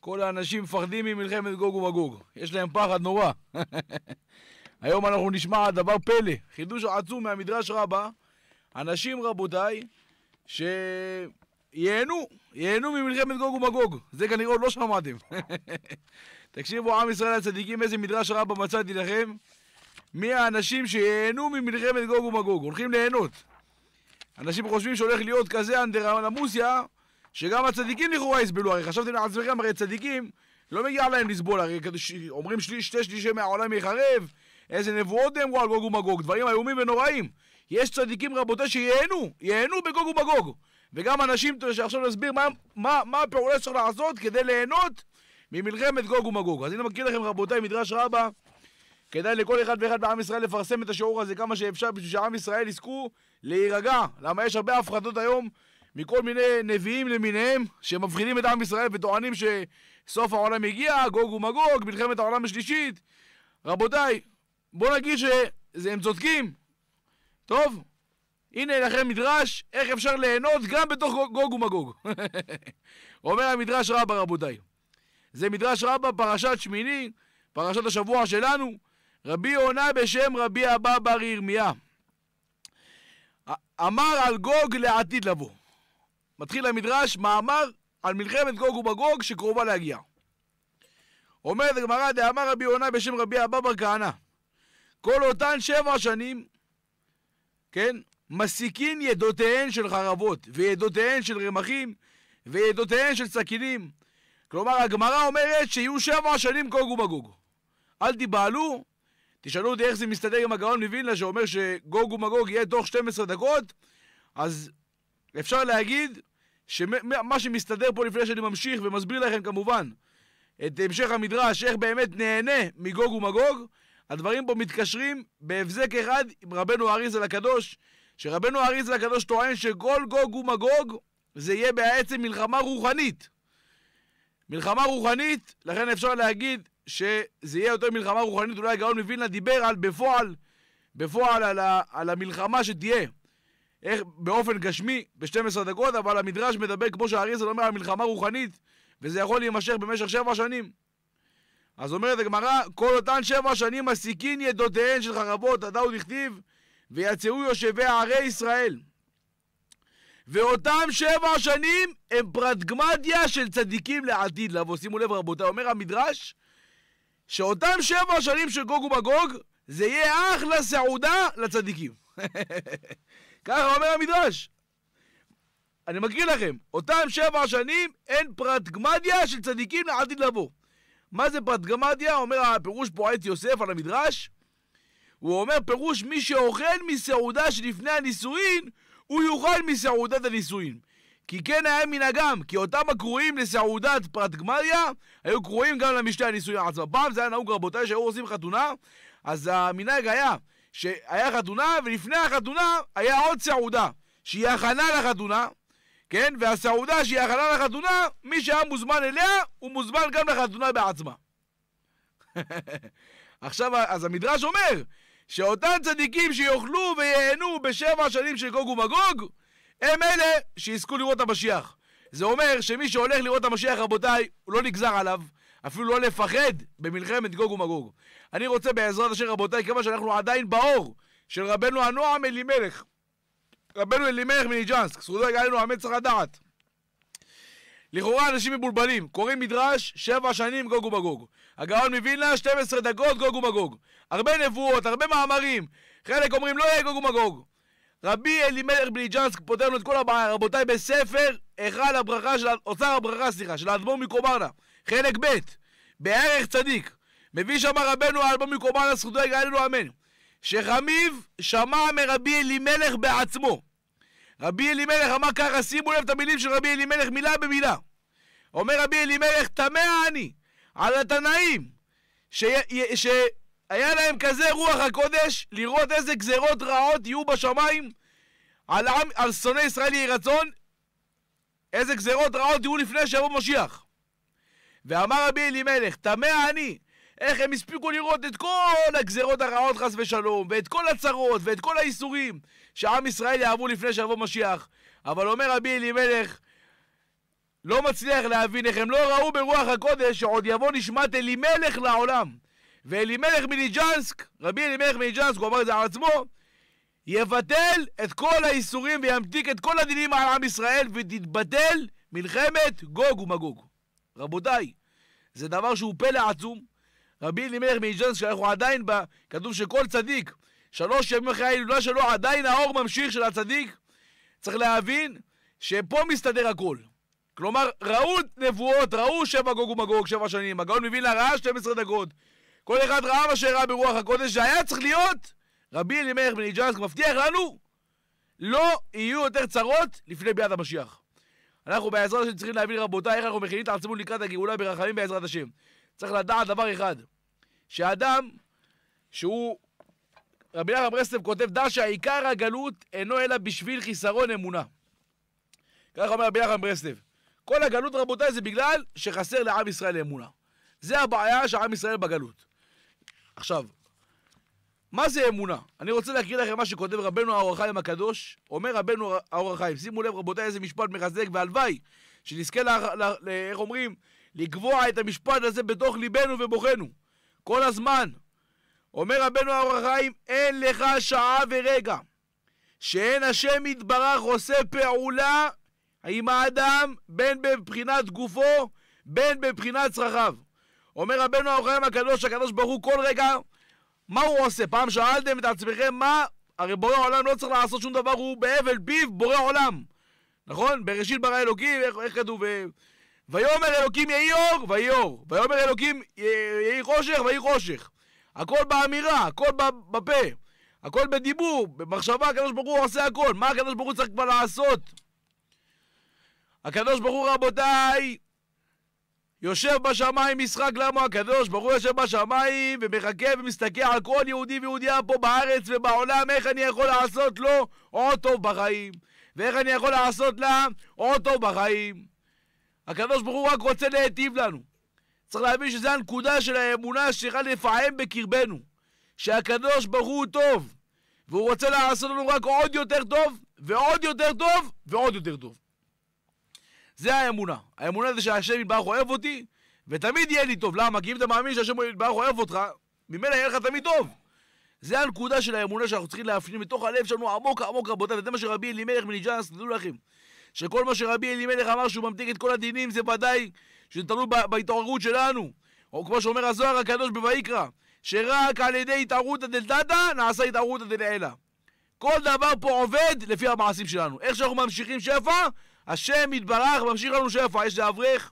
כל האנשים מפחדים ממלחמת גוג ומגוג. יש להם פחד נורא. היום אנחנו נשמע דבר פלא, חידוש עצום מהמדרש רבה. אנשים, רבותיי, שייהנו, ייהנו ממלחמת גוג ומגוג. זה כנראה עוד לא שמעתם. תקשיבו, עם ישראל הצדיקים, איזה מדרש רבה מצאתי לכם. מי האנשים שייהנו ממלחמת גוג ומגוג. הולכים ליהנות. אנשים חושבים שהולך להיות כזה אנדרלמוסיה, שגם הצדיקים לכאורה יסבלו, הרי חשבתם לעצמכם, הרי צדיקים, לא מגיע להם לסבול, הרי אומרים שלי, שתי שלישי מהעולם יחרב, איזה נבואות הם, על גוג ומגוג, דברים איומים ונוראים. יש צדיקים רבותי שייהנו, ייהנו בגוג ומגוג. וגם אנשים שעכשיו נסביר מה, מה, מה הפעולה שצריך לעשות כדי ליהנות ממלחמת גוג ומגוג. אז הנה מכיר לכם רבותיי מדרש רבה, כדאי לכל אחד ואחד בעם ישראל לפרסם את השיעור הזה כמה שאפשר בשביל שעם ישראל יזכו להירגע, למה יש הרבה הפחדות היום מכל מיני נביאים למיניהם, שמבחינים את עם ישראל וטוענים שסוף העולם הגיע, גוג ומגוג, מלחמת העולם השלישית. רבותיי, בואו נגיד שהם צודקים. טוב, הנה לכם מדרש איך אפשר ליהנות גם בתוך גוג ומגוג. אומר המדרש רבא, רבותיי. זה מדרש רבא, פרשת שמיני, פרשת השבוע שלנו. רבי יונה בשם רבי אבא בר ירמיה. אמר על גוג לעתיד לבוא. מתחיל המדרש מאמר על מלחמת גוג ומגוג שקרובה להגיע. אומרת הגמרא, דאמר רבי יונה בשם רבי אבא בר כהנא, כל אותן שבע שנים, כן, מסיקין ידותיהן של חרבות, וידותיהן של רמחים, וידותיהן של סכינים. כלומר, הגמרא אומרת שיהיו שבע שנים גוג ומגוג. אל תיבהלו, תשאלו אותי איך זה מסתדר עם הגאון מווילנה שאומר שגוג ומגוג יהיה תוך 12 דקות, אז אפשר להגיד שמה שמסתדר פה לפני שאני ממשיך ומסביר לכם כמובן את המשך המדרש, איך באמת נהנה מגוג ומגוג, הדברים פה מתקשרים בהבזק אחד עם רבנו אריז אל הקדוש, שרבנו אריז אל הקדוש טוען שכל גוג ומגוג זה יהיה בעצם מלחמה רוחנית. מלחמה רוחנית, לכן אפשר להגיד שזה יהיה יותר מלחמה רוחנית, אולי הגאון מווילנה דיבר על בפועל, בפועל על, ה, על המלחמה שתהיה איך, באופן גשמי, ב-12 דקות, אבל המדרש מדבר, כמו שהאריזה לא אומר, על מלחמה רוחנית, וזה יכול להימשך במשך שבע שנים. אז אומרת הגמרא, כל אותן שבע שנים מסיקין ידותיהן של חרבות, עדה הוא דכתיב, ויצאו יושבי ערי ישראל. ואותם שבע שנים הם פרט גמדיה של צדיקים לעתיד לבוא. שימו לב רבותיי, אומר המדרש, שאותם שבע שנים של גוג ומגוג, זה יהיה אחלה סעודה לצדיקים. ככה אומר המדרש. אני מקריא לכם, אותם שבע שנים אין פרט גמדיה של צדיקים לעתיד לבוא. מה זה פרט גמדיה? אומר הפירוש פה עט יוסף על המדרש. הוא אומר פירוש מי שאוכל מסעודה שלפני הנישואין, הוא יאכל מסעודת הנישואין. כי כן היה מנהגם, כי אותם הקרואים לסעודת פרט גמדיה, היו קרואים גם למשתה הנישואין עצמם. פעם זה היה נהוג, רבותיי, שהיו עושים חתונה, אז המנהג היה שהיה חתונה, ולפני החתונה היה עוד סעודה, שהיא הכנה לחתונה, כן? והסעודה שהיא הכנה לחתונה, מי שהיה מוזמן אליה, הוא מוזמן גם לחתונה בעצמה. עכשיו, אז המדרש אומר שאותם צדיקים שיאכלו וייהנו בשבע שנים של גוג ומגוג, הם אלה שיזכו לראות את המשיח. זה אומר שמי שהולך לראות את המשיח, רבותיי, הוא לא נגזר עליו. אפילו לא לפחד במלחמת גוג ומגוג. אני רוצה בעזרת השם, רבותיי, כיוון שאנחנו עדיין באור של רבנו הנועם אלימלך. רבנו אלימלך מניג'נסק, זכותו הגענו המצח הדעת. לכאורה אנשים מבולבלים, קוראים מדרש, שבע שנים גוג ומגוג. הגאון מווילנה, 12 דקות גוג ומגוג. הרבה נבואות, הרבה מאמרים. חלק אומרים לא יהיה גוג ומגוג. רבי אלימלך בליג'נסק פותר לנו את כל הבעיה, רבותיי, בספר היכל הברכה של, אוצר הברכה, סליחה, של האדמו"ר מקוברנה, חלק ב'. בערך צדיק. מביא שם רבנו על במקומה לזכותו יגאלנו אמן. שחמיב שמע מרבי אלימלך בעצמו. רבי אלימלך אמר ככה, שימו לב את המילים של רבי אלימלך מילה במילה. אומר רבי אלימלך, תמה אני על התנאים, ש... ש... שהיה להם כזה רוח הקודש, לראות איזה גזרות רעות יהיו בשמיים על, עם... על שונאי ישראל יהי רצון, איזה גזרות רעות יהיו לפני שיבוא משיח. ואמר רבי אלימלך, תמה אני, איך הם הספיקו לראות את כל הגזרות הרעות חס ושלום, ואת כל הצרות, ואת כל האיסורים שעם ישראל יעברו לפני שיבוא משיח. אבל אומר רבי אלימלך, לא מצליח להבין איך הם לא ראו ברוח הקודש שעוד יבוא נשמת אלימלך לעולם. ואלימלך מליג'נסק, רבי אלימלך מליג'נסק, הוא אמר את זה על עצמו, יבטל את כל האיסורים וימתיק את כל הדינים על עם ישראל ותתבטל מלחמת גוג ומגוג. רבותיי, זה דבר שהוא פלא עצום. רבי אלימלך מאיג'נס, שאנחנו עדיין בה, כתוב שכל צדיק, שלוש ימים אחרי ההילולה שלו, עדיין האור ממשיך של הצדיק. צריך להבין שפה מסתדר הכל. כלומר, ראו נבואות, ראו שבע גוג ומגוג, שבע שנים. הגאון מווילנה ראה 12 דקות. כל אחד ראה מה שראה ברוח הקודש שהיה צריך להיות. רבי אלימלך מאיג'נס, מבטיח לנו, לא יהיו יותר צרות לפני ביאת המשיח. אנחנו בעזרת השם צריכים להבין, רבותיי, איך אנחנו מכינים את עצמנו לקראת הגאולה ברחמים בעזרת השם. צריך לדעת דבר אחד, שאדם שהוא, רבי נחמן ברסלב כותב, דע שהעיקר הגלות אינו אלא בשביל חיסרון אמונה. ככה אומר רבי נחמן ברסלב. כל הגלות, רבותיי, זה בגלל שחסר לעם ישראל אמונה. זה הבעיה של עם ישראל בגלות. עכשיו, מה זה אמונה? אני רוצה להקריא לכם מה שכותב רבנו האור החיים הקדוש. אומר רבנו האור החיים, שימו לב רבותיי איזה משפט מחזק, והלוואי שנזכה, לה, לה, לה, איך אומרים, לקבוע את המשפט הזה בתוך ליבנו ובוחנו. כל הזמן. אומר רבנו האור החיים, אין לך שעה ורגע שאין השם יתברך עושה פעולה עם האדם, בין בבחינת גופו, בין בבחינת צרכיו. אומר רבנו האור החיים הקדוש, הקדוש ברוך הוא כל רגע מה הוא עושה? פעם שאלתם את עצמכם מה... הרי בורא העולם לא צריך לעשות שום דבר, הוא בהבל פיו בורא עולם. נכון? בראשית ברא אלוקים, איך, איך כתוב? ויאמר אלוקים יהי אור, ויהי אור. ויאמר אלוקים יהי חושך, ויהי חושך. הכל באמירה, הכל בפה. הכל בדיבור, במחשבה, הקדוש ברוך הוא עושה הכל. מה הקדוש ברוך הוא צריך כבר לעשות? הקדוש ברוך הוא, רבותיי, יושב בשמיים משחק למה הקדוש ברוך הוא יושב בשמיים ומחכה ומסתכל על כל יהודי ויהודייה פה בארץ ובעולם, איך אני יכול לעשות לו עוד טוב בחיים? ואיך אני יכול לעשות לה עוד טוב בחיים? הקדוש ברוך הוא רק רוצה להיטיב לנו. צריך להבין שזו הנקודה של האמונה שצריכה לפעם בקרבנו. שהקדוש ברוך הוא טוב, והוא רוצה לעשות לנו רק עוד יותר טוב, ועוד יותר טוב, ועוד יותר טוב. זה האמונה. האמונה זה שהשם יתברך אוהב אותי, ותמיד יהיה לי טוב. למה? כי אם אתה מאמין שהשם יתברך אוהב אותך, ממילא יהיה לך תמיד טוב. זה הנקודה של האמונה שאנחנו צריכים להפנים מתוך הלב שלנו עמוק עמוק רבותיי, וזה מה שרבי אלימלך מניג'אנס, תדעו לכם, שכל מה שרבי אלימלך אמר שהוא ממתיק את כל הדינים זה ודאי שזה תלוי בהתעוררות שלנו, או כמו שאומר הזוהר הקדוש בויקרא, שרק על ידי התערותא דלתתא נעשה התערותא דלעילא. כל דבר פה עובד לפי המעשים שלנו. איך שאנחנו ממשיכים שפע, השם יתברך, ממשיך לנו שפע. יש לאברך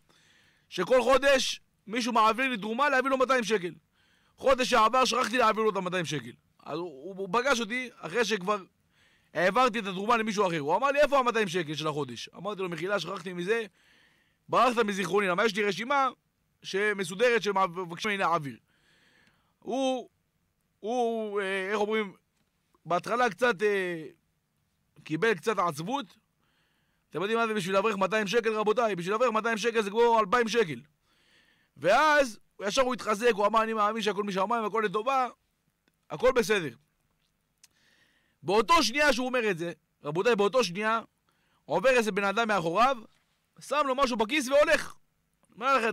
שכל חודש מישהו מעביר לי תרומה להביא לו 200 שקל. חודש שעבר שכחתי להעביר לו את ה-200 שקל. אז הוא, הוא פגש אותי אחרי שכבר העברתי את התרומה למישהו אחר. הוא אמר לי, איפה ה-200 שקל של החודש? אמרתי לו, מחילה, שכחתי מזה, ברחת מזיכרוני, למה יש לי רשימה שמסודרת שמבקשים ממני להעביר. הוא, הוא, אה, איך אומרים, בהתחלה קצת, אה, קיבל קצת עצבות, אתם יודעים מה זה בשביל אברך 200 שקל, רבותיי? בשביל אברך 200 שקל זה כמו 2,000 שקל. ואז, ישר הוא התחזק, הוא אמר, אני מאמין שהכל משמיים, הכל לטובה, הכל בסדר. באותו שנייה שהוא אומר את זה, רבותיי, באותו שנייה, עובר איזה בן אדם מאחוריו, שם לו משהו בכיס והולך. אומר לכם,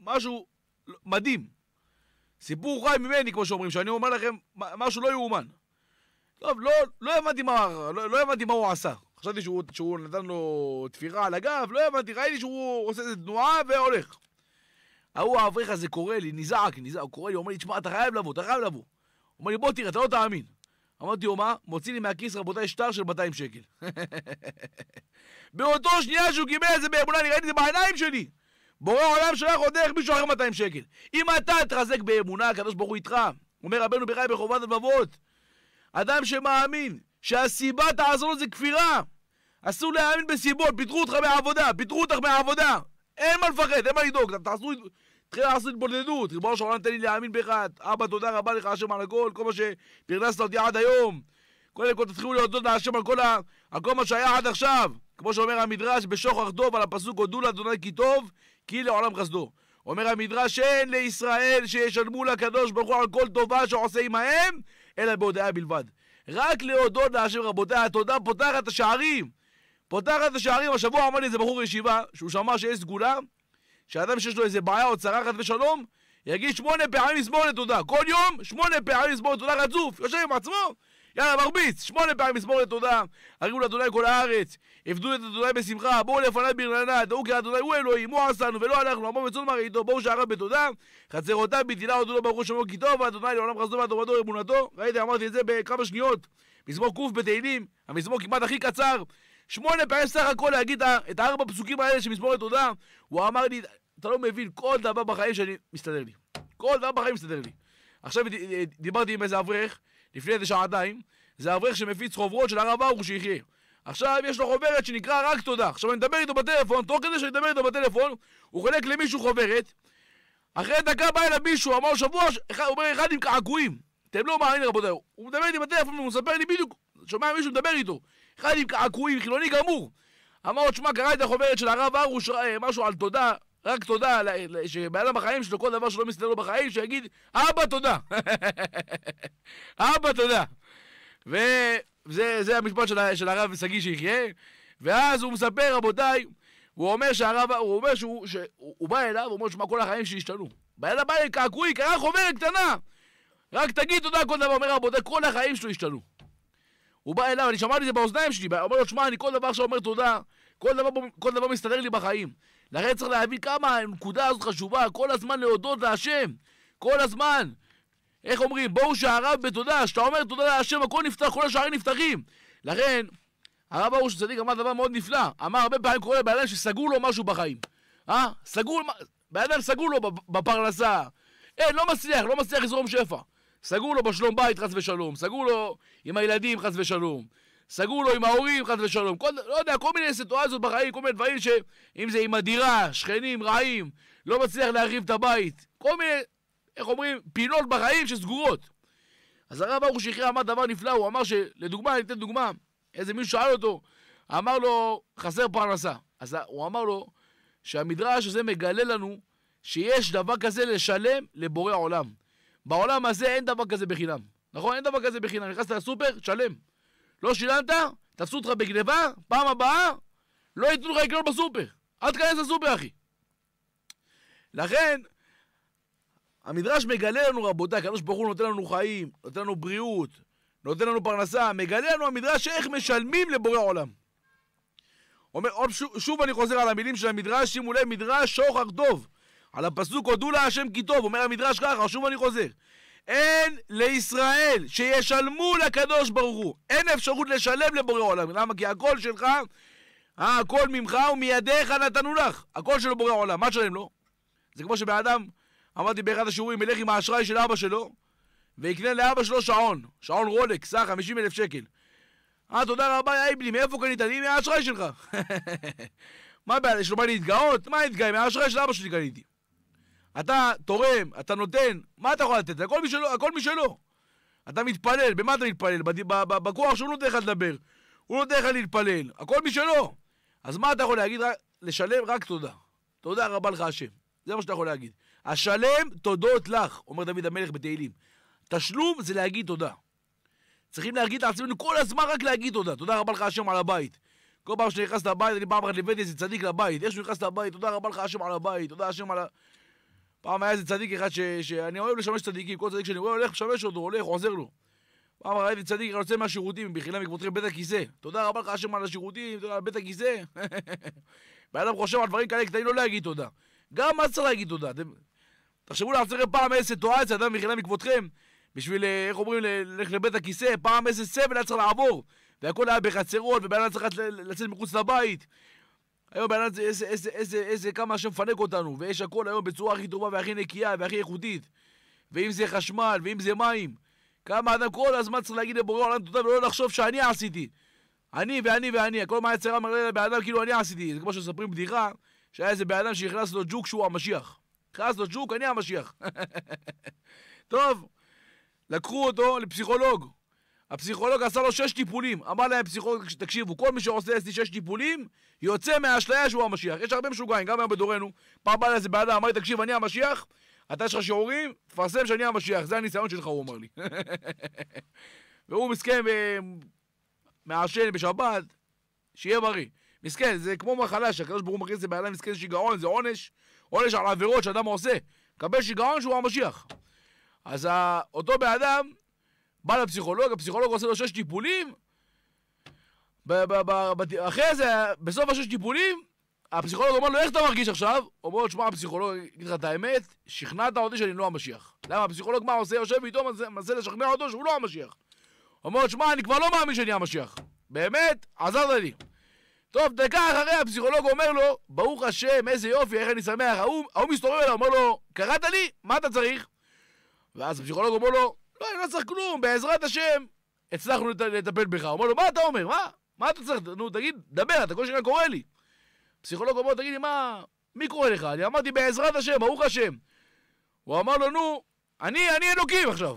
משהו מדהים. סיפור חי ממני, כמו שאומרים, שאני אומר לכם, משהו לא יאומן. טוב, לא, לא הבנתי מה, לא, לא הבנתי מה הוא עשה. חשבתי שהוא, שהוא נתן לו תפירה על הגב, לא הבנתי, ראיתי שהוא עושה איזה תנועה והולך. ההוא האברך הזה קורא לי, נזעק, נזעק, הוא קורא לי, אומר לי, תשמע, אתה חייב לבוא, אתה חייב לבוא. הוא אומר לי, בוא תראה, אתה לא תאמין. אמרתי לו, מה? מוציא לי מהכיס, רבותיי, שטר של 200 שקל. באותו שנייה שהוא קיבל את זה באמונה, אני ראיתי את זה בעיניים שלי. בורא עולם שלח עוד דרך מישהו אחר 200 שקל. אם אתה תחזק באמונה, הקדוש ברוך הוא איתך. אומר רבנו בראי בחובת הלבבות. אדם שמאמין שהסיבה תעזור לו זה כפירה. אסור להאמין בסיבות, פיטרו אותך מהעבודה, פיטרו אותך מהעבודה. אין מה לפחד, אין מה לדאוג, תעשו... תתחיל לעשות התבודדות, ריבונו של עולם תן לי להאמין בך, אבא תודה רבה לך השם על הכל, כל מה שפרנסת אותי עד היום. קודם כל תתחילו להודות להשם על כל, ה... על כל מה שהיה עד עכשיו. כמו שאומר המדרש בשוחח דוב על הפסוק הודו לאדוני כי טוב, כי לעולם חסדו. אומר המדרש אין לישראל שישלמו לקדוש ברוך הוא על כל טובה שעושה עמהם, אלא בהודיה בלבד. רק להודות להשם רבותיי, התודה פותחת את השערים. פותח את השערים, השבוע אמר לי איזה בחור ישיבה, שהוא שמע שיש סגולה, שאדם שיש לו איזה בעיה או צרה חס ושלום, יגיד שמונה פעמים מזמור לתודה. כל יום, שמונה פעמים מזמור לתודה רצוף, יושב עם עצמו, יאללה, מרביץ, שמונה פעמים מזמור לתודה. הרימו לאדוני כל הארץ, עבדו את אדוני בשמחה, בואו לפניי ברננה, דאו כי אדוני הוא אלוהים, הוא עשנו ולא אנחנו, עמו וצאן מרעיתו, בואו שעריו בתודה, חצרותיו בתהילה הודו לו ברוך הוא שמו כי טוב, ואדוני לעולם חסדו ועדורתו אמונתו. ראיתי, אמרתי את זה בכמה שניות. מזמור ק' בתהילים, המזמור כמעט הכי קצר, שמונה פעמים סך הכל להגיד את הארבע פסוקים האלה של מזמורת תודה. הוא אמר לי, אתה לא מבין, כל דבר בחיים שאני, מסתדר לי. כל דבר בחיים מסתדר לי. עכשיו אה, דיברתי עם איזה אברך, לפני איזה שעתיים, זה אברך שמפיץ חוברות של הרב ארוך שיחיה. עכשיו יש לו חוברת שנקרא רק תודה. עכשיו אני מדבר איתו בטלפון, תוך כדי שאני מדבר איתו בטלפון, הוא חולק למישהו חוברת. אחרי דקה בא אליו מישהו, אמר שבוע, הוא אומר אחד עם קעקועים. אתם לא מאמינים רבותיי, הוא מדבר איתי בטלפון, הוא מספר לי בדיוק, שומע מישהו מדבר איתו. אחד עם קעקועים, חילוני גמור. אמר לו, תשמע, קרא את החוברת של הרב ארוש, אה, משהו על תודה, רק תודה, שבן אדם בחיים שלו, כל דבר שלא מסתדר לו בחיים, שיגיד, אבא תודה. אבא תודה. וזה המשפט של, של הרב שגיא שיחיה. ואז הוא מספר, רבותיי, הוא אומר שהרב, הוא אומר שהוא, שהוא, שהוא בא אליו, הוא אומר, תשמע, כל החיים שלי השתנו. בא אליו, בא אליו, קעקועי, קרא חוברת קטנה. רק תגיד תודה כל דבר, אומר רבותיי, כל החיים שלו השתנו. הוא בא אליו, אני שמעתי את זה באוזניים שלי, אומר לו, שמע, אני כל דבר שאומר תודה, כל דבר, כל דבר מסתדר לי בחיים. לכן צריך להבין כמה הנקודה הזאת חשובה, כל הזמן להודות להשם, כל הזמן. איך אומרים? בואו שהרב בתודה, כשאתה אומר תודה להשם, הכל נפתח, כל השערים נפתחים. לכן, הרב ארוש הצדיק אמר דבר מאוד נפלא, אמר הרבה פעמים קורה לבן אדם שסגור לו משהו בחיים. אה? סגור, בן אדם סגור לו בפרנסה. אין, לא מצליח, לא מצליח לזרום שפע. סגרו לו בשלום בית, חס ושלום, סגרו לו עם הילדים, חס ושלום, סגרו לו עם ההורים, חס ושלום, כל, לא יודע, כל מיני סיטואציות בחיים, כל מיני דברים שאם זה עם הדירה, שכנים, רעים, לא מצליח להרחיב את הבית, כל מיני, איך אומרים, פינות בחיים שסגורות. אז הרב ברוך הוא שחרר אמר דבר נפלא, הוא אמר שלדוגמה, אני אתן דוגמה, איזה מישהו שאל אותו, אמר לו, חסר פרנסה. אז הוא אמר לו שהמדרש הזה מגלה לנו שיש דבר כזה לשלם לבורא עולם. בעולם הזה אין דבר כזה בחינם. נכון? אין דבר כזה בחינם. נכנסת לסופר, תשלם. לא שילמת, תפסו אותך בגניבה, פעם הבאה, לא ייתנו לך לקנות בסופר. אל תיכנס לסופר, אחי. לכן, המדרש מגלה לנו, רבותיי, הקדוש ברוך הוא נותן לנו חיים, נותן לנו בריאות, נותן לנו פרנסה, מגלה לנו המדרש איך משלמים לבורא עולם. אומר, שוב, שוב אני חוזר על המילים של המדרש, שימו לב, מדרש שוחר דוב. על הפסוק הודו להשם כי טוב, אומר המדרש ככה, שוב אני חוזר. אין לישראל שישלמו לקדוש ברוך הוא. אין אפשרות לשלם לבורא עולם. למה? כי הכל שלך, אה, הכל ממך ומידיך נתנו לך. הכל שלו בורא עולם, מה תשלם לו? זה כמו שבאדם, אמרתי באחד השיעורים, ילך עם האשראי של אבא שלו, ויקנה לאבא שלו שעון, שעון רולק, סך 50 אלף שקל. אה, תודה רבה, יא איבלי, מאיפה קנית אני מהאשראי שלך. מה הבעיה, יש לו מה להתגאות? מה להתגאה? מהאשראי של אבא שלי קניתי. אתה תורם, אתה נותן, מה אתה יכול לתת? הכל משלו, הכל משלו. אתה מתפלל, במה אתה מתפלל? בכוח שהוא נותן לך לדבר, הוא נותן לך להתפלל, הכל משלו. אז מה אתה יכול להגיד? רק, לשלם רק תודה. תודה רבה לך השם. זה מה שאתה יכול להגיד. השלם תודות לך, אומר דוד המלך בתהילים. תשלום זה להגיד תודה. צריכים להגיד לעצמנו כל הזמן רק להגיד תודה. תודה רבה לך השם על הבית. כל פעם שאני נכנס לבית, אני פעם אחת הבאתי איזה צדיק לבית. איך שהוא נכנס לבית, תודה רבה לך השם על הבית, תודה השם על ה... פעם היה איזה צדיק אחד ש... שאני אוהב לשמש צדיקים, כל צדיק שאני רואה הולך, משמש אותו, הולך, עוזר לו. פעם ראיתי איזה צדיק, יוצא מהשירותים, בחילה מכבודכם בית הכיסא. תודה רבה לך השם על השירותים, תודה על בית הכיסא. בן אדם חושב על דברים כאלה קטנים לא להגיד תודה. גם אז צריך להגיד תודה. אתם... תחשבו לעצמכם פעם איזה סיטואציה, אדם בחילה מכבודכם, בשביל, אה, איך אומרים, ללכת לבית הכיסא, פעם איזה סבל היה צריך לעבור. והכל היה בחצרות, ובן אדם צריך לצאת מחוץ לבית, היום בן אדם זה איזה, איזה, איזה, איזה, כמה השם מפנק אותנו, ויש הכל היום בצורה הכי טובה והכי נקייה והכי איכותית. ואם זה חשמל, ואם זה מים. כמה אדם כל הזמן צריך להגיד לבורא עולם תודה ולא לחשוב שאני עשיתי. אני ואני ואני, הכל מה יצרה מראה לבן אדם כאילו אני עשיתי. זה כמו שמספרים בדיחה, שהיה איזה בן אדם שנכנס לו ג'וק שהוא המשיח. נכנס לו ג'וק, אני המשיח. טוב, לקחו אותו לפסיכולוג. הפסיכולוג עשה לו שש טיפולים. אמר להם פסיכולוג, תקשיבו, כל מי שעושה אצלי שש טיפולים, יוצא מהאשליה שהוא המשיח. יש הרבה משוגעים, גם היום בדורנו. פעם בא לאיזה בן אמר לי, תקשיב, אני המשיח, אתה יש לך שיעורים, תפרסם שאני המשיח, זה הניסיון שלך, הוא אמר לי. והוא מסכן, אה, מעשן בשבת, שיהיה בריא. מסכן, זה כמו מחלה שהקדוש ברוך הוא מכניס לבן אדם מסכן שיגעון, זה עונש, עונש על עבירות שאדם עושה. מקבל שיגעון שהוא המשיח. אז אה, אותו בן אדם בא לפסיכולוג, הפסיכולוג עושה לו שש טיפולים, אחרי זה, בסוף השש טיפולים, הפסיכולוג אומר לו, איך אתה מרגיש עכשיו? אומר לו, שמע, הפסיכולוג, אגיד לך את האמת, שכנעת אותי שאני לא המשיח. למה? הפסיכולוג, מה עושה? יושב איתו, מנסה לשכנע אותו שהוא לא המשיח. אומר לו, שמע, אני כבר לא מאמין שאני המשיח. באמת, עזרת לי. טוב, דקה אחרי הפסיכולוג אומר לו, ברוך השם, איזה יופי, איך אני שמח. ההוא מסתובב אליו, אומר לו, קראת לי? מה אתה צריך? ואז הפסיכולוג אומר לו, לא, אני לא צריך כלום, בעזרת השם, הצלחנו לטפל בך. הוא אומר לו, מה אתה אומר? מה? מה אתה צריך? נו, תגיד, דבר, אתה כל שנייה קורא לי. פסיכולוג אומר, תגיד לי, מה, מי קורא לך? אני אמרתי, בעזרת השם, ברוך השם. הוא אמר לו, נו, אני, אני אלוקים עכשיו.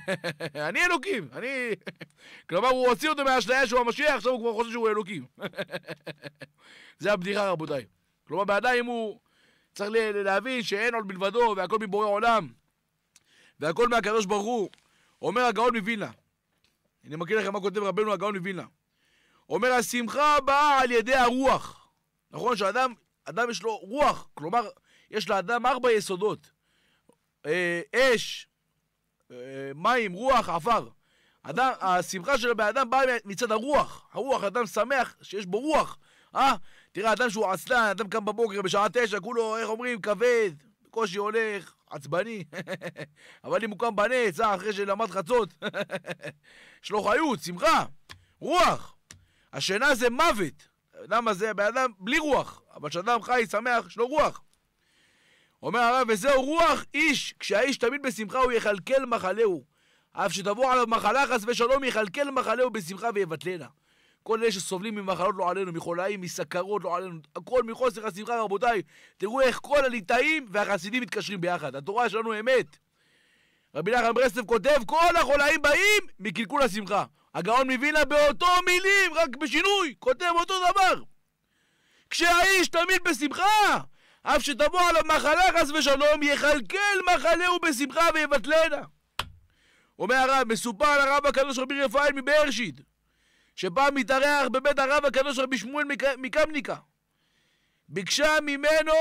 אני אלוקים, אני... כלומר, הוא הוציא אותו מהאשליה שהוא המשיח, עכשיו הוא כבר חושב שהוא אלוקים. זה הבדיחה, רבותיי. כלומר, בעדיין הוא צריך להבין שאין עוד מלבדו והכל מבורא עולם. והכל מהקדוש ברוך הוא. אומר הגאון מווילנה, אני מכיר לכם מה כותב רבנו הגאון מווילנה. אומר, השמחה באה על ידי הרוח. נכון שאדם, אדם יש לו רוח, כלומר, יש לאדם ארבע יסודות. אה, אש, אה, מים, רוח, עפר. אדם, השמחה של הבן אדם באה מצד הרוח. הרוח, אדם שמח שיש בו רוח. אה? תראה, אדם שהוא עצלן, אדם קם בבוקר בשעה תשע, כולו, איך אומרים, כבד, בקושי הולך, עצבני. אבל אם הוא קם בנה, אה, אחרי שלמד חצות, יש לו חיות, שמחה, רוח. השינה זה מוות. למה זה? בן אדם בלי רוח. אבל כשאדם חי, שמח, יש לו רוח. אומר הרב, וזהו רוח איש. כשהאיש תמיד בשמחה הוא יכלכל מחלהו. אף שתבוא עליו מחלה, חס ושלום, יכלכל מחלהו בשמחה ויבטלנה. כל אלה שסובלים ממחלות לא עלינו, מחולאים, מסכרות לא עלינו, הכל מחוסר השמחה, רבותיי. תראו איך כל הליטאים והחסידים מתקשרים ביחד. התורה שלנו אמת. רבי נחמן ברסלב כותב, כל החולאים באים מקלקול השמחה. הגאון מווילנה באותו מילים, רק בשינוי, כותב אותו דבר. כשהאיש תמיד בשמחה, אף שתבוא עליו מחלה חס ושלום, יכלכל מחלהו בשמחה ויבטלנה. אומר הרב, מסופר על הרב הקדוש רבי רפאל מבארשיד, שבא מתארח בבית הרב הקדוש רבי שמואל מקמניקה. ביקשה ממנו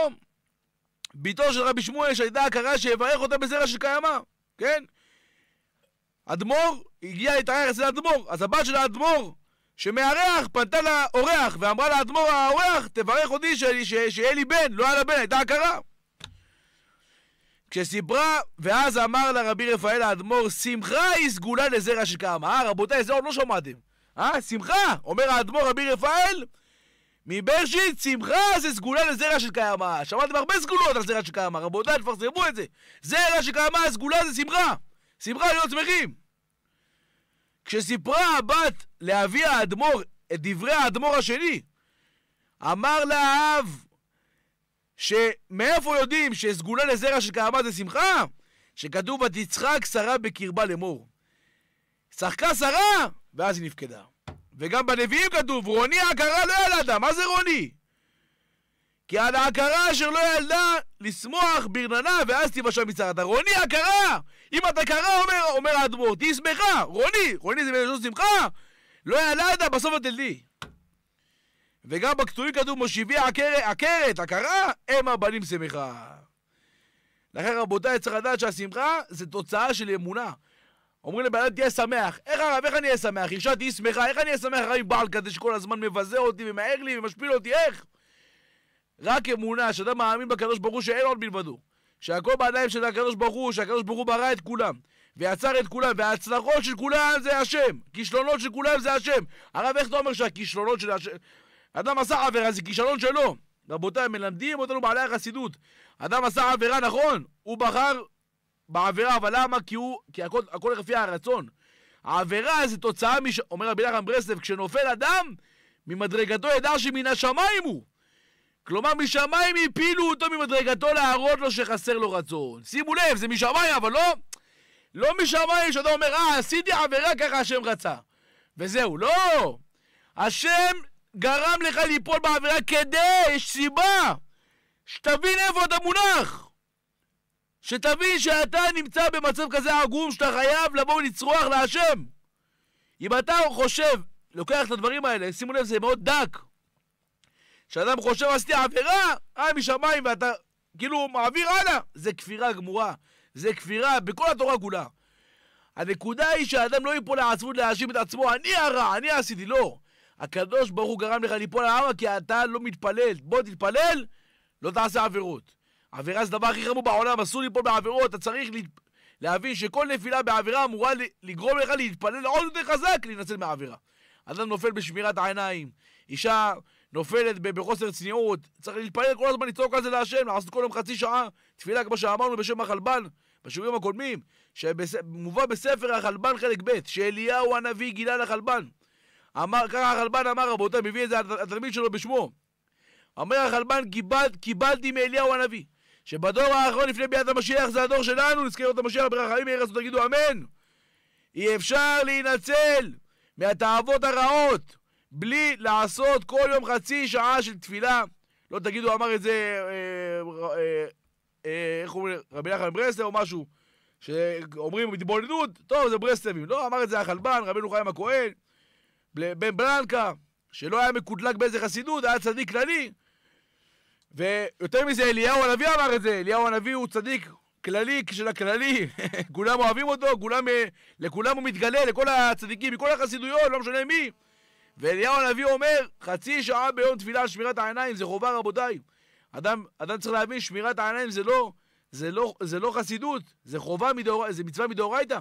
בתו של רבי שמואל שהייתה הכרה שיברך אותה בזרע של קיימא, כן? אדמו"ר הגיע להתארח אצל אדמו"ר, אז הבת של האדמו"ר שמארח פנתה לאורח ואמרה לאדמו"ר האורח תברך אותי שיהיה לי בן, לא היה לה בן, הייתה הכרה. כשסיפרה, ואז אמר לה רבי רפאל האדמו"ר, שמחה היא סגולה לזרע שקמה. אה, רבותיי, זה עוד לא שמעתם. אה, שמחה! אומר האדמו"ר רבי רפאל, מברשיט, שמחה זה סגולה לזרע של קיימא. שמעתם הרבה סגולות על זרע של קיימא, רבותיי, תפרסמו את זה. זרע של קיימא, סגולה זה שמחה. שמחה להיות שמחים. כשסיפרה הבת לאבי האדמו"ר את דברי האדמו"ר השני, אמר לה האב, שמאיפה יודעים שסגולה לזרע של קיימא זה שמחה? שכתוב בת יצחק שרה בקרבה לאמור. שחקה שרה, ואז היא נפקדה. וגם בנביאים כתוב, רוני העקרה לא ילדה, מה זה רוני? כי על העקרה אשר לא ילדה, לשמוח ברננה ואז תיוושע מצרתה. רוני העקרה! אם אתה עקרה, אומר, אומר האדמו"ר, תהי שמחה! רוני! רוני זה מלשון שמחה! לא ילדה, בסוף את ילדי. וגם בכתובים כתוב, מושיבי עקרת, עקרה, הם הבנים שמחה. לכן רבותיי, צריך לדעת שהשמחה זה תוצאה של אמונה. אומרים לבן אדם תהיה שמח. איך הרב, איך אני אהיה שמח? אישה תהיי שמחה, איך אני אהיה שמח אחרי בעל כזה שכל הזמן מבזה אותי ומהר לי ומשפיל אותי, איך? רק אמונה, שאדם מאמין בקדוש ברוך הוא שאין עוד מלבדו. שהכל בידיים של הקדוש ברוך הוא, שהקדוש ברוך הוא ברא את כולם. ויצר את כולם, וההצלחות של כולם זה השם. כישלונות של כולם זה השם. הרב, איך אתה אומר שהכישלונות של השם... אדם עשה עבירה, זה כישלון שלו. רבותיי, מלמדים אותנו בעלי החסידות. אדם עשה עבירה, נכון, הוא בחר בעבירה, אבל למה? כי הוא, כי הכל, הכל לפי הרצון. העבירה זה תוצאה, מש... אומר רבי נחמן ברסלב, כשנופל אדם, ממדרגתו ידע שמן השמיים הוא. כלומר, משמיים הפילו אותו ממדרגתו להראות לו שחסר לו רצון. שימו לב, זה משמיים, אבל לא... לא משמיים שאתה אומר, אה, עשיתי עבירה, ככה השם רצה. וזהו, לא! השם גרם לך ליפול בעבירה כדי, יש סיבה, שתבין איפה אתה מונח. שתבין שאתה נמצא במצב כזה עגום שאתה חייב לבוא ולצרוח להשם. אם אתה חושב, לוקח את הדברים האלה, שימו לב, זה מאוד דק. כשאדם חושב עשיתי עבירה, אה משמיים ואתה כאילו מעביר הלאה, זה כפירה גמורה. זה כפירה בכל התורה כולה. הנקודה היא שהאדם לא ייפול לעצמות להאשים את עצמו, אני הרע, אני עשיתי, לא. הקדוש ברוך הוא גרם לך ליפול למה כי אתה לא מתפלל. בוא תתפלל, לא תעשה עבירות. עבירה זה הדבר הכי חמור בעולם, אסור ליפול בעבירות, אתה צריך להבין שכל נפילה בעבירה אמורה לגרום לך להתפלל עוד יותר חזק להינצל מהעבירה. אדם נופל בשמירת העיניים, אישה נופלת בחוסר צניעות, צריך להתפלל כל הזמן, לצעוק על זה להשם, לעשות כל יום חצי שעה תפילה, כמו שאמרנו בשם החלבן, בשיעורים הקודמים, שמובא בספר החלבן חלק ב', שאליהו הנביא גילה לחלבן. אמר, ככה החלבן אמר, רבותיי, מביא את זה התלמיד שלו בשמו. אומר החלבן, קיבל, קיבלתי מאליהו הנביא. שבדור האחרון לפני ביאת המשיח זה הדור שלנו, נזכיר את המשיח ברחמים יהיה רצון, תגידו אמן. אי אפשר להינצל מהתאוות הרעות בלי לעשות כל יום חצי שעה של תפילה. לא תגידו, אמר את זה, אה, אה, אה, איך אומרים, רבי נחמן ברסלב או משהו, שאומרים התבוננות, טוב, זה ברסלבים. לא, אמר את זה החלבן, רבינו חיים הכהן, בן בלנקה, שלא היה מקודלק באיזה חסידות, היה צדיק כללי. ויותר מזה, אליהו הנביא אמר את זה, אליהו הנביא הוא צדיק כללי של הכללי, כולם אוהבים אותו, כולם, אה, לכולם הוא מתגלה, לכל הצדיקים, מכל החסידויות, לא משנה מי. ואליהו הנביא אומר, חצי שעה ביום תפילה על שמירת העיניים, זה חובה רבותיי. אדם, אדם צריך להבין, שמירת העיניים זה לא, זה לא, זה לא חסידות, זה חובה, מדאור, זה מצווה מדאורייתא.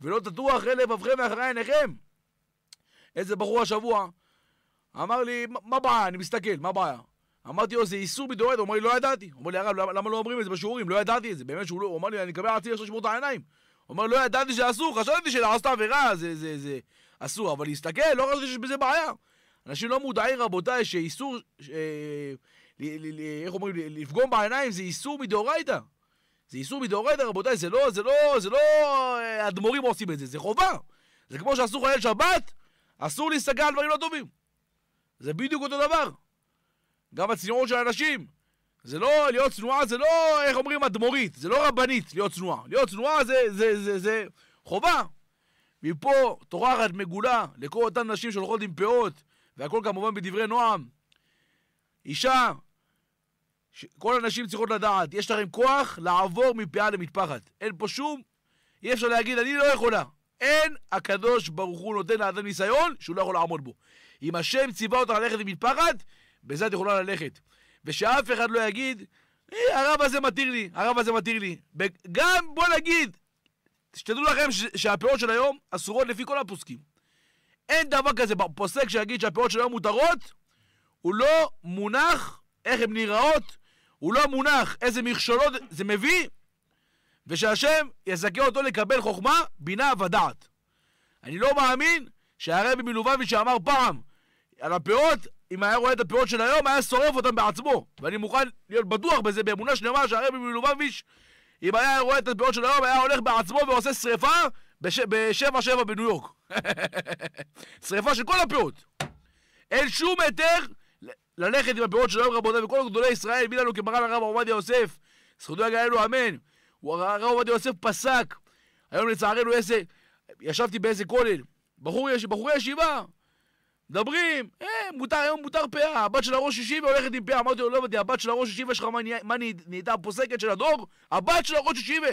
ולא תטוח אחרי לבבכם ואחרי עיניכם. איזה בחור השבוע אמר לי, מה הבעיה? אני מסתכל, מה הבעיה? אמרתי לו, זה איסור מדאורייתא, הוא אומר לי, לא ידעתי. הוא אומר לי, הרב, למה לא אומרים את זה בשיעורים? לא ידעתי את זה. באמת שהוא לא, הוא אמר לי, אני מקבל עצמי עכשיו לשמור את העיניים. הוא אומר, לא ידעתי שאסור, חשבתי שלעשות עבירה זה, זה, זה אסור, אבל להסתכל, לא חשבתי שיש בזה בעיה. אנשים לא מודעים, רבותיי, שאיסור, אה, איך אומרים, לפגום בעיניים זה איסור מדאורייתא. זה איסור מדאורייתא, רבותיי, זה לא, זה לא, זה לא אה, אדמו"רים עושים את זה, זה חובה. זה כמו שאסור לחלל שבת, אסור להסתכל על דברים לא טובים. זה בדיוק אותו דבר. גם הצניעות של אנשים. זה לא, להיות צנועה זה לא, איך אומרים, אדמו"רית, זה לא רבנית להיות צנועה. להיות צנועה זה, זה, זה, זה חובה. מפה טורחת מגולה לכל אותן נשים שהולכות עם פאות, והכל כמובן בדברי נועם. אישה, ש... כל הנשים צריכות לדעת, יש לכם כוח לעבור מפאה למטפחת. אין פה שום, אי אפשר להגיד, אני לא יכולה. אין הקדוש ברוך הוא נותן לאדם ניסיון שהוא לא יכול לעמוד בו. אם השם ציווה אותך ללכת למטפחת, בזה את יכולה ללכת. ושאף אחד לא יגיד, אה, הרב הזה מתיר לי, הרב הזה מתיר לי. גם, בוא נגיד, שתדעו לכם ש- שהפאות של היום אסורות לפי כל הפוסקים. אין דבר כזה פוסק שיגיד שהפאות של היום מותרות, הוא לא מונח איך הן נראות, הוא לא מונח איזה מכשולות זה מביא, ושהשם יזכה אותו לקבל חוכמה, בינה ודעת. אני לא מאמין שהרבי מלובביץ' שאמר פעם על הפאות, אם היה רואה את הפירות של היום, היה שורף אותם בעצמו. ואני מוכן להיות בטוח בזה באמונה שלמה שהרבי מלובביץ', אם היה רואה את הפירות של היום, היה הולך בעצמו ועושה שריפה בש... בשבע שבע בניו יורק. שריפה של כל הפירות. אין שום היתר ללכת עם הפירות של היום, רבותיי, וכל גדולי ישראל הביא לנו כמרן הרב עובדיה יוסף. זכותו יגאלנו אמן. הרב עובדיה יוסף פסק. היום לצערנו איזה... ישבתי באיזה כולל. בחור, יש... בחור ישיבה, מדברים, אה, מותר, היום מותר פאה, הבת של הראש ישיבה הולכת עם פאה. אמרתי לו, לא הבנתי, הבת של הראש ישיבה שלך, מה נהייתה הפוסקת של הדור? הבת של הראש ישיבה.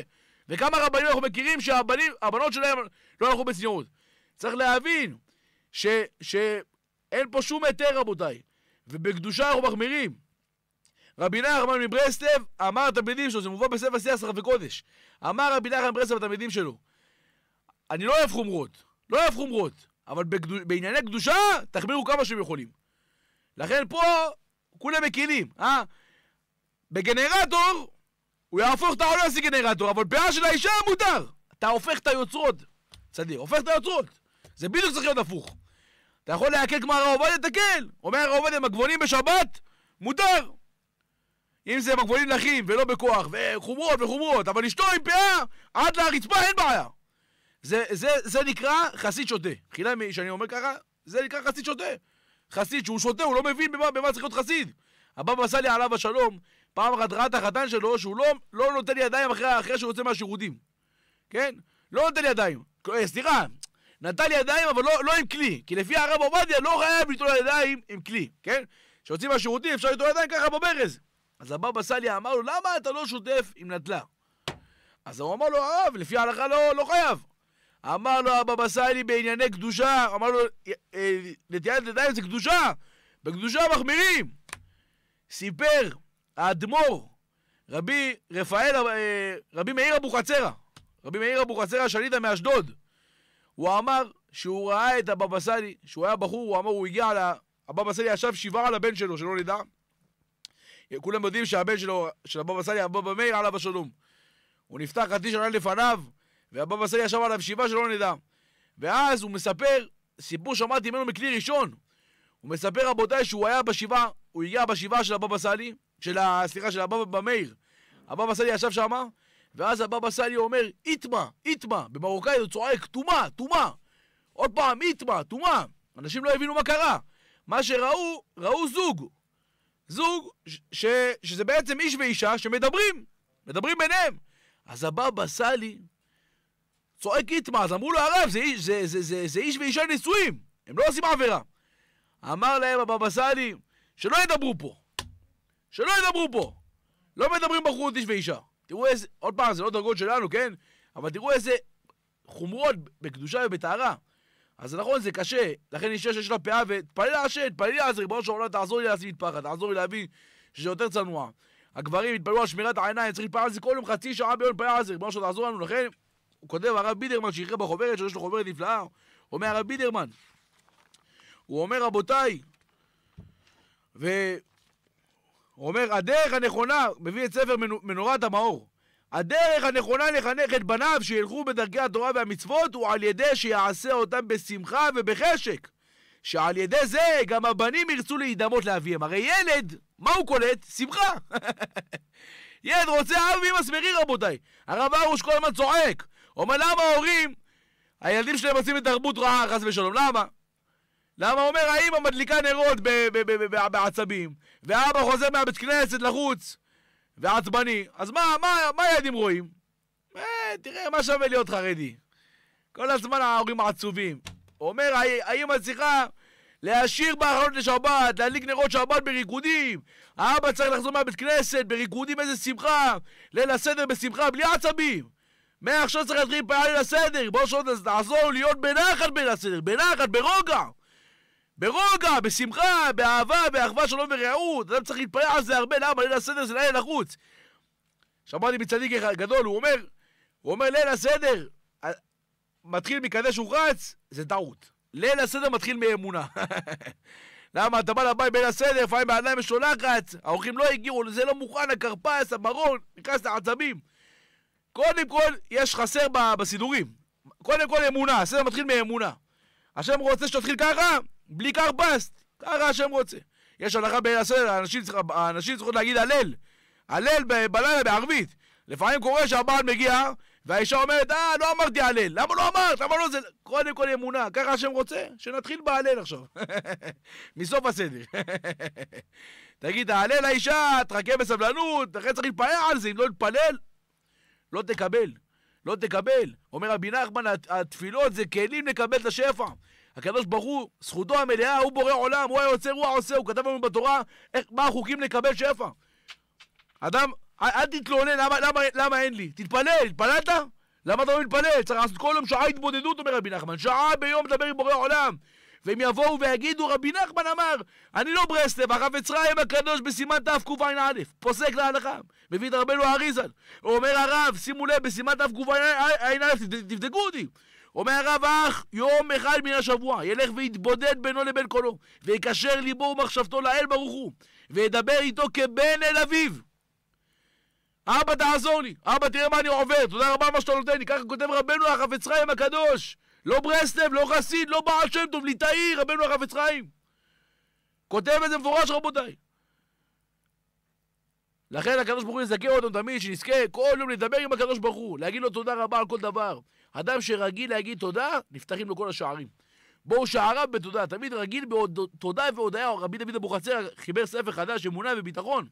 וכמה רבנים אנחנו מכירים שהבנות שלהם לא הלכו בצניעות. צריך להבין שאין פה שום היתר, רבותיי. ובקדושה אנחנו מחמירים. רבי נחמן מברסלב אמר לתלמידים שלו, זה מובא בספר שיא שחר וקודש. אמר רבי נחמן מברסלב לתלמידים שלו, אני לא אוהב חומרות, לא אוהב חומרות. אבל בגדו... בענייני קדושה, תחמירו כמה שהם יכולים. לכן פה כולם מקילים, אה? בגנרטור, הוא יהפוך את העולם גנרטור, אבל פאה של האישה מותר. אתה הופך את היוצרות, צדיק, הופך את היוצרות. זה בדיוק צריך להיות הפוך. אתה יכול להקל כמו הרב עובדיה, תקל. אומר הרב עובדיה, מגבונים בשבת, מותר. אם זה מגבונים נכים ולא בכוח, וחומרות וחומרות, אבל אשתו עם פאה עד לרצפה אין בעיה. זה, זה, זה נקרא חסיד שוטה. חילה שאני אומר ככה, זה נקרא חסיד שוטה. חסיד שהוא שוטה, הוא לא מבין במה, במה צריך להיות חסיד. הבבא סאלי עליו השלום, פעם אחת ראה את החתן שלו שהוא לא, לא נותן ידיים אחרי, אחרי שהוא יוצא מהשירותים. כן? לא נותן ידיים. אה, סליחה, נתן ידיים אבל לא, לא עם כלי. כי לפי הרב עובדיה לא חייב לטול ידיים עם כלי, כן? כשיוצאים מהשירותים אפשר לטול ידיים ככה בברז. אז הבבא סאלי אמר לו, למה אתה לא שוטף עם נדלה? אז הוא אמר לו, הרב, לפי ההלכה לא, לא חייב. אמר לו הבבא סאלי בענייני קדושה, אמר לו, אה, נטיית ידיים זה קדושה, בקדושה מחמירים. סיפר האדמו"ר, רבי רפאל, אה, רבי מאיר אבוחצירא, רבי מאיר אבוחצירא השליטה מאשדוד, הוא אמר שהוא ראה את הבבא סאלי, שהוא היה בחור, הוא אמר, הוא הגיע ל... הבבא סאלי ישב שבעה על הבן שלו, שלא נדע. כולם יודעים שהבן שלו, של הבבא סאלי, הבבא מאיר, עליו השלום. הוא נפתח חצי שנה לפניו, והבבא סאלי ישב עליו שבעה שלא נדע. ואז הוא מספר, סיפור שמעתי ממנו מכלי ראשון. הוא מספר, רבותיי, שהוא היה בשבעה, הוא הגיע בשבעה של הבבא סאלי, של ה... סליחה, של הבבא במאיר. הבבא סאלי ישב שם, ואז הבבא סאלי אומר, איתמה, איתמה. במרוקאי הוא צועק, טומאה, טומאה. עוד פעם, איתמה, טומאה. אנשים לא הבינו מה קרה. מה שראו, ראו זוג. זוג ש- ש- שזה בעצם איש ואישה שמדברים, מדברים ביניהם. אז הבבא סאלי צועק איתמה, אז אמרו לו הרב, זה, זה, זה, זה, זה איש ואישה נשואים, הם לא עושים עבירה. אמר להם הבבא סאלי, שלא ידברו פה, שלא ידברו פה. לא מדברים בחורות איש ואישה. תראו איזה, עוד פעם, זה לא דרגות שלנו, כן? אבל תראו איזה חומרות בקדושה ובטהרה. אז נכון, זה קשה, לכן אישה שיש לה פאה, ותתפלל להשם, תתפלל אז ריבונו של עולם, תעזור לי להשיג פחד, תעזור לי להבין שזה יותר צנוע. הגברים התפללו על שמירת העיניים, צריך להתפלל על זה כל יום חצי שעה ביום, להתפלל על זה, ריבונו של עולם, תעזור לנו, לכן הוא כותב הרב בידרמן שיקרא בחוברת, שיש לו חוברת נפלאה, אומר הרב בידרמן. הוא אומר, רבותיי, ו... הוא אומר, הדרך הנכונה, מביא את ספר מנורת המאור, הדרך הנכונה לחנך את בניו שילכו בדרכי התורה והמצוות הוא על ידי שיעשה אותם בשמחה ובחשק. שעל ידי זה גם הבנים ירצו להידמות לאביהם. הרי ילד, מה הוא קולט? שמחה. ילד רוצה אב ואמא שמחים רבותיי. הרב ארוש כל הזמן צועק. אומר, למה ההורים, הילדים שלהם עושים את תרבות רעה, חס ושלום, למה? למה אומר, האמא מדליקה נרות בעצבים, ואבא חוזר מהבית כנסת לחוץ, ועצבני. אז מה, מה, מה הילדים רואים? אה, תראה, מה שווה להיות חרדי? כל הזמן ההורים העצובים. אומר, האמא צריכה להשאיר באחרונות לשבת, להדליק נרות שבת בריקודים. האבא צריך לחזור מהבית כנסת בריקודים, איזה שמחה. ליל הסדר בשמחה, בלי עצבים. מעכשיו צריך להתחיל פעמים לסדר, בואו שעוד נעזור להיות בנחת בין הסדר, בנחת, ברוגע. ברוגע, בשמחה, באהבה, באחווה, שלום ורעות. אדם צריך להתפלל על זה הרבה, למה? ליל הסדר זה ליל לחוץ. שמעתי מצדיק אחד גדול, הוא אומר, הוא אומר ליל הסדר, אה, מתחיל מקדש וחץ, זה טעות. ליל הסדר מתחיל מאמונה. למה? אתה בא לבית בין הסדר, לפעמים בעיניים יש לו לחץ, האורחים לא הגיעו, זה לא מוכן, הכרפס, המרון, נכנס לעצבים. קודם כל, יש חסר בסידורים. קודם כל אמונה, הסדר מתחיל מאמונה. השם רוצה שתתחיל ככה, בלי כרפס, ככה השם רוצה. יש הלכה בסדר, הנשים, הנשים צריכות להגיד הלל. הלל ב- בלילה בערבית. לפעמים קורה שהבעל מגיע, והאישה אומרת, אה, לא אמרתי הלל. למה לא אמרת? למה לא זה? קודם כל אמונה, ככה השם רוצה, שנתחיל בהלל עכשיו. מסוף הסדר. תגיד, ההלל לאישה, תחכה בסבלנות, אחרי צריך להתפלל על זה, אם לא להתפלל, לא תקבל. לא תקבל. אומר רבי נחמן, התפילות זה כלים לקבל את השפע. הקדוש ברוך הוא, זכותו המלאה, הוא בורא עולם, הוא היוצר, הוא העושה, הוא כתב לנו בתורה איך, מה החוקים לקבל שפע. אדם, אל תתלונן, למה, למה, למה אין לי? תתפלל, התפללת? למה אתה לא מתפלל? צריך לעשות כל יום שעה התבודדות, אומר רבי נחמן, שעה ביום לדבר עם בורא עולם. והם יבואו ויגידו, רבי נחמן אמר, אני לא ברסלב, הרב אצרים הקדוש בסימן תקע"א, פוסק להלכה, מביא את רבנו אריזן. הוא אומר הרב, שימו לב, בסימן תקע"א, תבדקו אותי. אומר הרב אח, יום אחד מן השבוע, ילך ויתבודד בינו לבין קולו, ויקשר ליבו ומחשבתו לאל ברוך הוא, וידבר איתו כבן אל אביו. אבא, תעזור לי, אבא, תראה מה אני עובר, תודה רבה על מה שאתה נותן לי, ככה כותב רבנו החפץ חיים הקדוש. לא ברסלב, לא חסיד, לא בעל שם טוב, ליטאי, רבנו הרב עץ חיים. כותב את זה מפורש, רבותיי. לכן הקדוש ברוך הוא יזכה אותנו תמיד, שנזכה כל יום לדבר עם הקדוש ברוך הוא, להגיד לו תודה רבה על כל דבר. אדם שרגיל להגיד תודה, נפתחים לו כל השערים. בואו שעריו בתודה, תמיד רגיל בתודה והודיה, רבי דוד אבוחצירא חיבר ספר חדש, אמונה וביטחון.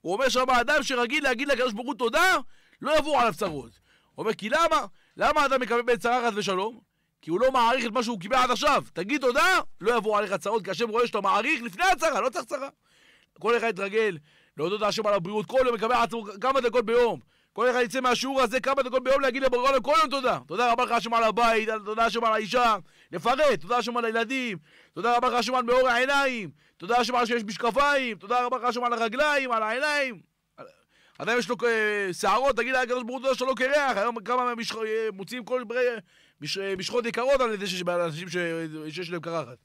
הוא אומר שם, אדם שרגיל להגיד לקדוש ברוך הוא תודה, לא יבואו עליו צרות. הוא אומר, כי למה? למה אדם מקבל בעת צרה חס ושלום? כי הוא לא מעריך את מה שהוא קיבל עד עכשיו. תגיד תודה, לא יבואו עליך צרות, כי השם רואה שאתה מעריך לפני הצרה, לא צריך צרה. כל אחד יתרגל להודות להשם על הבריאות, כל יום יקבל עצמו כמה דקות ביום. כל אחד יצא מהשיעור הזה כמה דקות ביום להגיד לבורא עולם כל יום תודה. תודה רבה לך השם על הבית, תודה השם על האישה, לפרט, תודה השם על הילדים, תודה רבה לך השם על מאור העיניים, תודה השם על שיש משקפיים, תודה רבה לך השם על הרגליים, על העיניים. אדם יש לו אה, שערות, תגיד הקדוש ברוך הוא שלא קרח, היום כמה אה, מוציאים כל אה, משחות יקרות על ידי אנשים שיש להם קרחת.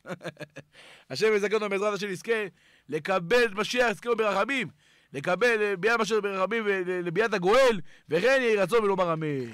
השם יזכה אותנו בעזרת השם יזכה לקבל את משיח, יזכה ברחמים, לקבל ביד משיח ברחמים ולביאת הגואל, וכן יהי רצון ולומר אמן.